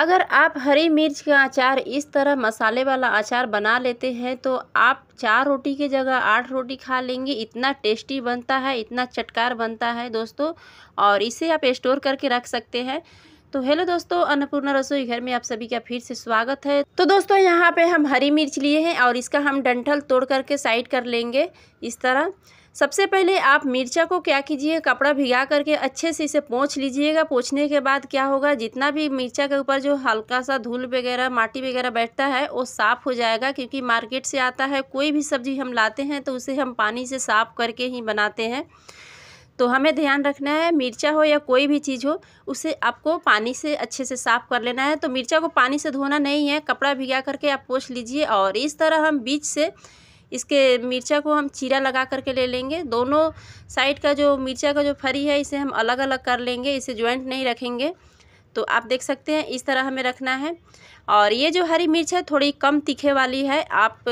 अगर आप हरी मिर्च का अचार इस तरह मसाले वाला अचार बना लेते हैं तो आप चार रोटी की जगह आठ रोटी खा लेंगे इतना टेस्टी बनता है इतना चटकार बनता है दोस्तों और इसे आप स्टोर करके रख सकते हैं तो हेलो दोस्तों अन्नपूर्णा रसोई घर में आप सभी का फिर से स्वागत है तो दोस्तों यहाँ पे हम हरी मिर्च लिए हैं और इसका हम डंठल तोड़ करके साइड कर लेंगे इस तरह सबसे पहले आप मिर्चा को क्या कीजिए कपड़ा भिगा करके अच्छे से इसे पोंछ लीजिएगा पोंछने के बाद क्या होगा जितना भी मिर्चा के ऊपर जो हल्का सा धूल वगैरह माटी वगैरह बैठता है वो साफ़ हो जाएगा क्योंकि मार्केट से आता है कोई भी सब्ज़ी हम लाते हैं तो उसे हम पानी से साफ़ करके ही बनाते हैं तो हमें ध्यान रखना है मिर्चा हो या कोई भी चीज़ हो उसे आपको पानी से अच्छे से साफ़ कर लेना है तो मिर्चा को पानी से धोना नहीं है कपड़ा भिगा करके आप पोछ लीजिए और इस तरह हम बीच से इसके मिर्चा को हम चीरा लगा करके ले लेंगे दोनों साइड का जो मिर्चा का जो फरी है इसे हम अलग अलग कर लेंगे इसे ज्वाइंट नहीं रखेंगे तो आप देख सकते हैं इस तरह हमें रखना है और ये जो हरी मिर्च है थोड़ी कम तीखे वाली है आप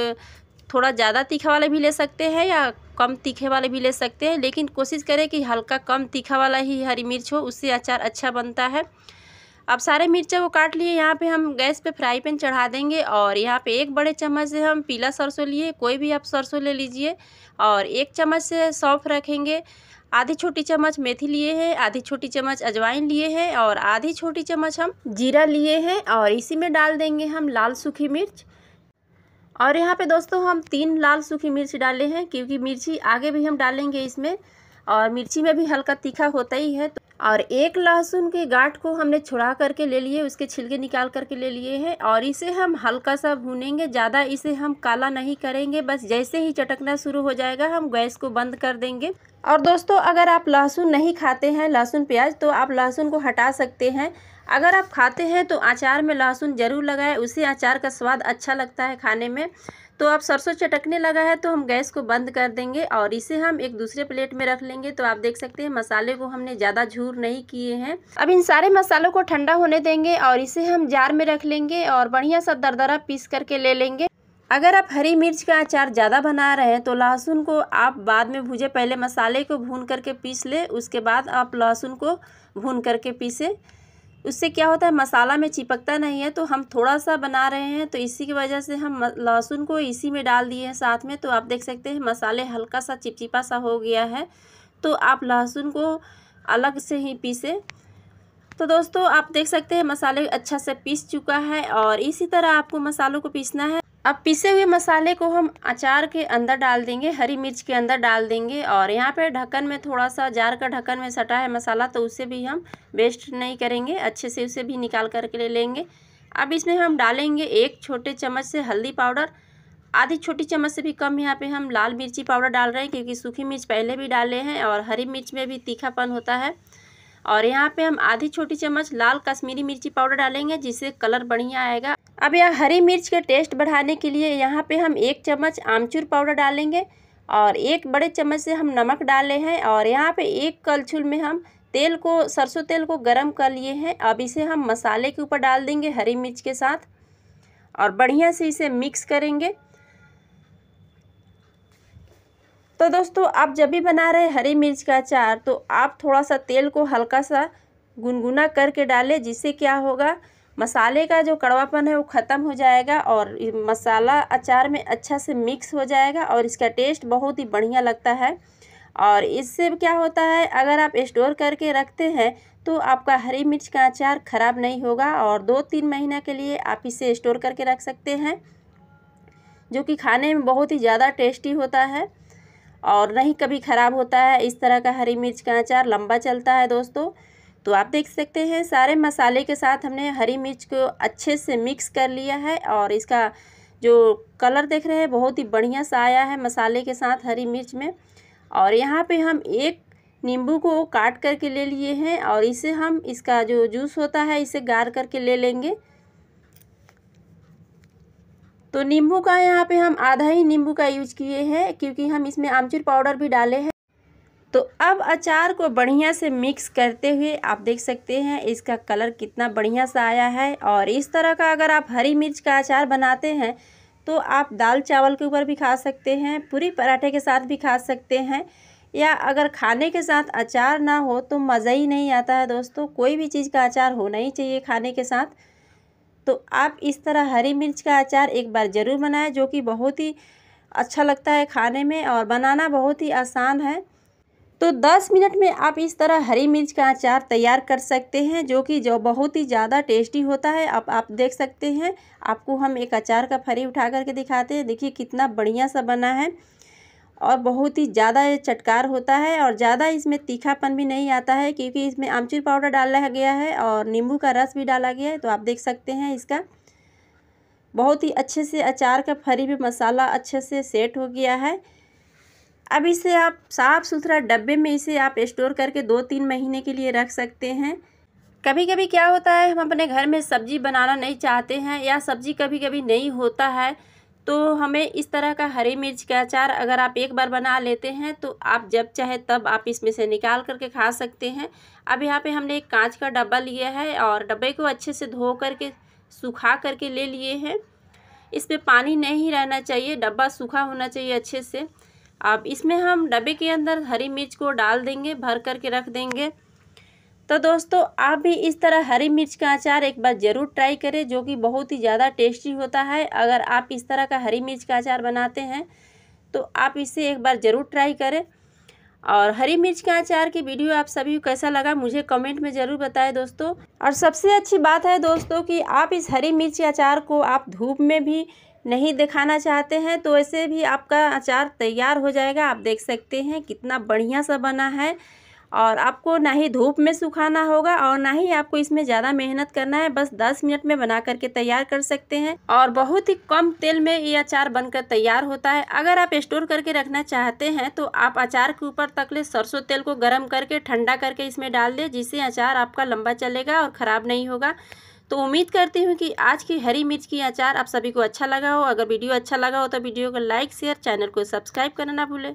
थोड़ा ज़्यादा तीखा वाला भी ले सकते हैं या कम तीखे वाले भी ले सकते हैं लेकिन कोशिश करें कि हल्का कम तीखा वाला ही हरी मिर्च हो उससे अचार अच्छा बनता है अब सारे मिर्चा को काट लिए यहाँ पे हम गैस पे फ्राई पैन चढ़ा देंगे और यहाँ पे एक बड़े चम्मच से हम पीला सरसों लिए कोई भी आप सरसों ले लीजिए और एक चम्मच से सौंफ रखेंगे आधी छोटी चम्मच मेथी लिए हैं आधी छोटी चम्मच अजवाइन लिए हैं और आधी छोटी चम्मच हम जीरा लिए हैं और इसी में डाल देंगे हम लाल सूखी मिर्च और यहाँ पे दोस्तों हम तीन लाल सूखी मिर्च डाले हैं क्योंकि मिर्ची आगे भी हम डालेंगे इसमें और मिर्ची में भी हल्का तीखा होता ही है तो और एक लहसुन के गाठ को हमने छुड़ा करके ले लिए उसके छिलके निकाल करके ले लिए हैं और इसे हम हल्का सा भूनेंगे ज़्यादा इसे हम काला नहीं करेंगे बस जैसे ही चटकना शुरू हो जाएगा हम गैस को बंद कर देंगे और दोस्तों अगर आप लहसुन नहीं खाते हैं लहसुन प्याज तो आप लहसुन को हटा सकते हैं अगर आप खाते हैं तो अचार में लहसुन ज़रूर लगाएं उसे अचार का स्वाद अच्छा लगता है खाने में तो अब सरसों चटकने लगा है तो हम गैस को बंद कर देंगे और इसे हम एक दूसरे प्लेट में रख लेंगे तो आप देख सकते हैं मसाले को हमने ज़्यादा झूर नहीं किए हैं अब इन सारे मसालों को ठंडा होने देंगे और इसे हम जार में रख लेंगे और बढ़िया सा दरदरा पीस करके ले लेंगे अगर आप हरी मिर्च का अचार ज़्यादा बना रहे हैं तो लहसुन को आप बाद में भूजे पहले मसाले को भून करके पीस ले उसके बाद आप लहसुन को भून करके पीसें उससे क्या होता है मसाला में चिपकता नहीं है तो हम थोड़ा सा बना रहे हैं तो इसी की वजह से हम लहसुन को इसी में डाल दिए हैं साथ में तो आप देख सकते हैं मसाले हल्का सा चिपचिपा सा हो गया है तो आप लहसुन को अलग से ही पीसें तो दोस्तों आप देख सकते हैं मसाले अच्छा से पीस चुका है और इसी तरह आपको मसालों को पीसना है अब पिसे हुए मसाले को हम अचार के अंदर डाल देंगे हरी मिर्च के अंदर डाल देंगे और यहाँ पे ढक्कन में थोड़ा सा जार का ढक्कन में सटा है मसाला तो उसे भी हम वेस्ट नहीं करेंगे अच्छे से उसे भी निकाल करके ले लेंगे अब इसमें हम डालेंगे एक छोटे चम्मच से हल्दी पाउडर आधी छोटी चम्मच से भी कम यहाँ पे हम लाल मिर्ची पाउडर डाल रहे हैं क्योंकि सूखी मिर्च पहले भी डाले हैं और हरी मिर्च में भी तीखापन होता है और यहाँ पे हम आधी छोटी चम्मच लाल कश्मीरी मिर्ची पाउडर डालेंगे जिससे कलर बढ़िया आएगा अब यह हरी मिर्च के टेस्ट बढ़ाने के लिए यहाँ पे हम एक चम्मच आमचूर पाउडर डालेंगे और एक बड़े चम्मच से हम नमक डाले हैं और यहाँ पे एक कलछुल में हम तेल को सरसों तेल को गरम कर लिए हैं अब इसे हम मसाले के ऊपर डाल देंगे हरी मिर्च के साथ और बढ़िया से इसे मिक्स करेंगे तो दोस्तों आप जब भी बना रहे हरी मिर्च का अचार तो आप थोड़ा सा तेल को हल्का सा गुनगुना करके डालें जिससे क्या होगा मसाले का जो कड़वापन है वो ख़त्म हो जाएगा और मसाला अचार में अच्छा से मिक्स हो जाएगा और इसका टेस्ट बहुत ही बढ़िया लगता है और इससे क्या होता है अगर आप स्टोर करके रखते हैं तो आपका हरी मिर्च का अचार ख़राब नहीं होगा और दो तीन महीना के लिए आप इसे स्टोर करके रख सकते हैं जो कि खाने में बहुत ही ज़्यादा टेस्टी होता है और नहीं कभी ख़राब होता है इस तरह का हरी मिर्च का अचार लंबा चलता है दोस्तों तो आप देख सकते हैं सारे मसाले के साथ हमने हरी मिर्च को अच्छे से मिक्स कर लिया है और इसका जो कलर देख रहे हैं बहुत ही बढ़िया सा आया है मसाले के साथ हरी मिर्च में और यहाँ पे हम एक नींबू को काट करके ले लिए हैं और इसे हम इसका जो जूस होता है इसे गार करके ले लेंगे तो नींबू का यहाँ पे हम आधा ही नींबू का यूज किए हैं क्योंकि हम इसमें आमचूर पाउडर भी डाले हैं तो अब अचार को बढ़िया से मिक्स करते हुए आप देख सकते हैं इसका कलर कितना बढ़िया सा आया है और इस तरह का अगर आप हरी मिर्च का अचार बनाते हैं तो आप दाल चावल के ऊपर भी खा सकते हैं पूरी पराठे के साथ भी खा सकते हैं या अगर खाने के साथ अचार ना हो तो मज़ा ही नहीं आता है दोस्तों कोई भी चीज़ का अचार होना ही चाहिए खाने के साथ तो आप इस तरह हरी मिर्च का अचार एक बार ज़रूर बनाएं जो कि बहुत ही अच्छा लगता है खाने में और बनाना बहुत ही आसान है तो 10 मिनट में आप इस तरह हरी मिर्च का अचार तैयार कर सकते हैं जो कि जो बहुत ही ज़्यादा टेस्टी होता है अब आप देख सकते हैं आपको हम एक अचार का फरी उठा करके दिखाते हैं देखिए कितना बढ़िया सा बना है और बहुत ही ज़्यादा ये चटकार होता है और ज़्यादा इसमें तीखापन भी नहीं आता है क्योंकि इसमें आमचूर पाउडर डाला गया है और नींबू का रस भी डाला गया है तो आप देख सकते हैं इसका बहुत ही अच्छे से अचार का फरी भी मसाला अच्छे से सेट हो गया है अब इसे आप साफ़ सुथरा डब्बे में इसे आप स्टोर करके दो तीन महीने के लिए रख सकते हैं कभी कभी क्या होता है हम अपने घर में सब्ज़ी बनाना नहीं चाहते हैं या सब्ज़ी कभी कभी नहीं होता है तो हमें इस तरह का हरी मिर्च का अचार अगर आप एक बार बना लेते हैं तो आप जब चाहे तब आप इसमें से निकाल करके खा सकते हैं अब यहाँ पे हमने एक कांच का डब्बा लिया है और डब्बे को अच्छे से धो करके सूखा करके ले लिए हैं इस पर पानी नहीं रहना चाहिए डब्बा सूखा होना चाहिए अच्छे से अब इसमें हम डब्बे के अंदर हरी मिर्च को डाल देंगे भर करके रख देंगे तो दोस्तों आप भी इस तरह हरी मिर्च का अचार एक बार ज़रूर ट्राई करें जो कि बहुत ही ज़्यादा टेस्टी होता है अगर आप इस तरह का हरी मिर्च का अचार बनाते हैं तो आप इसे एक बार ज़रूर ट्राई करें और हरी मिर्च का अचार की वीडियो आप सभी को कैसा लगा मुझे कमेंट में ज़रूर बताएं दोस्तों और सबसे अच्छी बात है दोस्तों कि आप इस हरी मिर्च के अचार को आप धूप में भी नहीं दिखाना चाहते हैं तो ऐसे भी आपका अचार तैयार हो जाएगा आप देख सकते हैं कितना बढ़िया सा बना है और आपको ना ही धूप में सुखाना होगा और ना ही आपको इसमें ज़्यादा मेहनत करना है बस 10 मिनट में बना करके तैयार कर सकते हैं और बहुत ही कम तेल में ये अचार बनकर तैयार होता है अगर आप स्टोर करके रखना चाहते हैं तो आप अचार के ऊपर तकले सरसों तेल को गर्म करके ठंडा करके इसमें डाल दें जिससे अचार आपका लंबा चलेगा और ख़राब नहीं होगा तो उम्मीद करती हूँ कि आज की हरी मिर्च की अचार आप सभी को अच्छा लगा हो अगर वीडियो अच्छा लगा हो तो वीडियो को लाइक शेयर चैनल को सब्सक्राइब करना ना भूलें